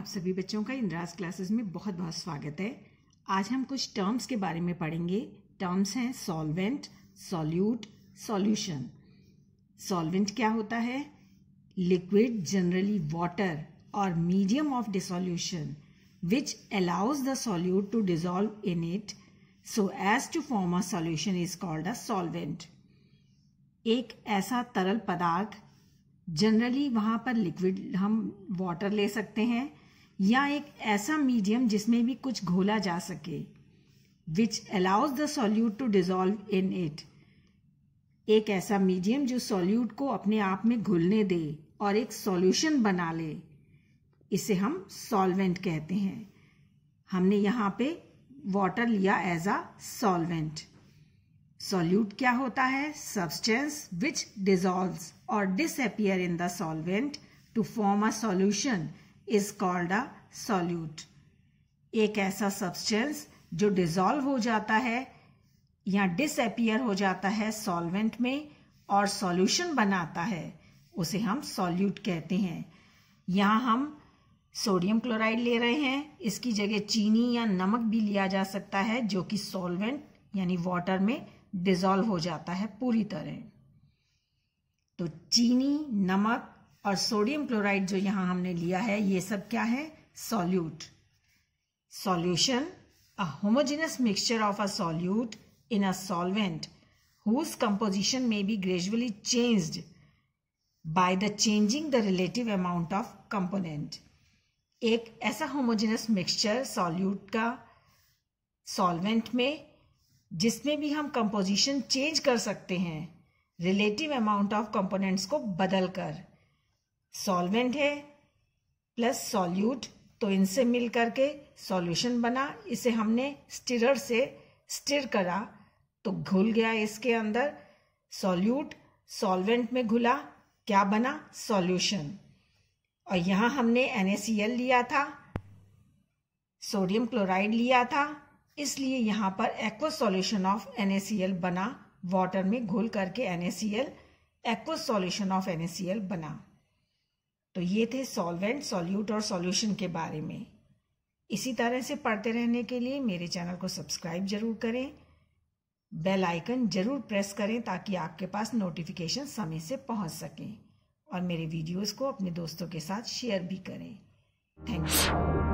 आप सभी बच्चों का इंद्राज क्लासेस में बहुत बहुत स्वागत है आज हम कुछ टर्म्स के बारे में पढ़ेंगे टर्म्स हैं सॉल्वेंट सॉल्यूट सॉल्यूशन सॉल्वेंट क्या होता है लिक्विड जनरली वाटर और medium of dissolution which allows the solute to dissolve in it so as to form a solution is called a solvent एक ऐसा तरल पदार्थ जनरली वहाँ पर लिक्विड हम वाटर ले सकते हैं या एक ऐसा मीडियम जिसमें भी कुछ घोला जा सके which allows the solute to dissolve in it एक ऐसा मीडियम जो सॉल्यूट को अपने आप में घुलने दे और एक सॉल्यूशन बना ले इसे हम सॉल्वेंट कहते हैं हमने यहाँ पे वाटर लिया एज अ सॉल्वेंट सॉल्यूट क्या होता है सब्सटेंस विच डिजोल्व और disappear in the solvent to form a solution is called a solute एक ऐसा सब्सटेंस जो डिजॉल्व हो जाता है या डिसअपियर हो जाता है सॉल्वेंट में और सॉल्यूशन बनाता है उसे हम सॉल्यूट कहते हैं यहाँ हम सोडियम क्लोराइड ले रहे हैं इसकी जगह चीनी या नमक भी लिया जा सकता है जो कि सॉल्वेंट यानी वाटर में डिजॉल्व हो जाता है पूरी तरह तो चीनी नमक और सोडियम क्लोराइड जो यहाँ हमने लिया है ये सब क्या है solute solution a homogeneous mixture of a solute in a solvent whose composition में be gradually changed by the changing the relative amount of component एक ऐसा होमोजेनस मिक्सचर सॉल्यूट का सॉल्वेंट में जिसमें भी हम कंपोजिशन चेंज कर सकते हैं रिलेटिव अमाउंट ऑफ कंपोनेंट्स को बदलकर कर सॉल्वेंट है प्लस सॉल्यूट तो इनसे मिल करके सॉल्यूशन बना इसे हमने स्टिरर से स्टिर करा तो घुल गया इसके अंदर सॉल्यूट सॉल्वेंट में घुला क्या बना सॉल्यूशन और यहाँ हमने एन लिया था सोडियम क्लोराइड लिया था इसलिए यहाँ पर एक्व सॉल्यूशन ऑफ एन बना वाटर में घुल करके N aqueous solution of N बना तो ये थे सॉल्वेंट सॉल्यूट और सॉल्यूशन के बारे में इसी तरह से पढ़ते रहने के लिए मेरे चैनल को सब्सक्राइब जरूर करें बेल आइकन जरूर प्रेस करें ताकि आपके पास नोटिफिकेशन समय से पहुंच सकें और मेरे वीडियोस को अपने दोस्तों के साथ शेयर भी करें थैंक यू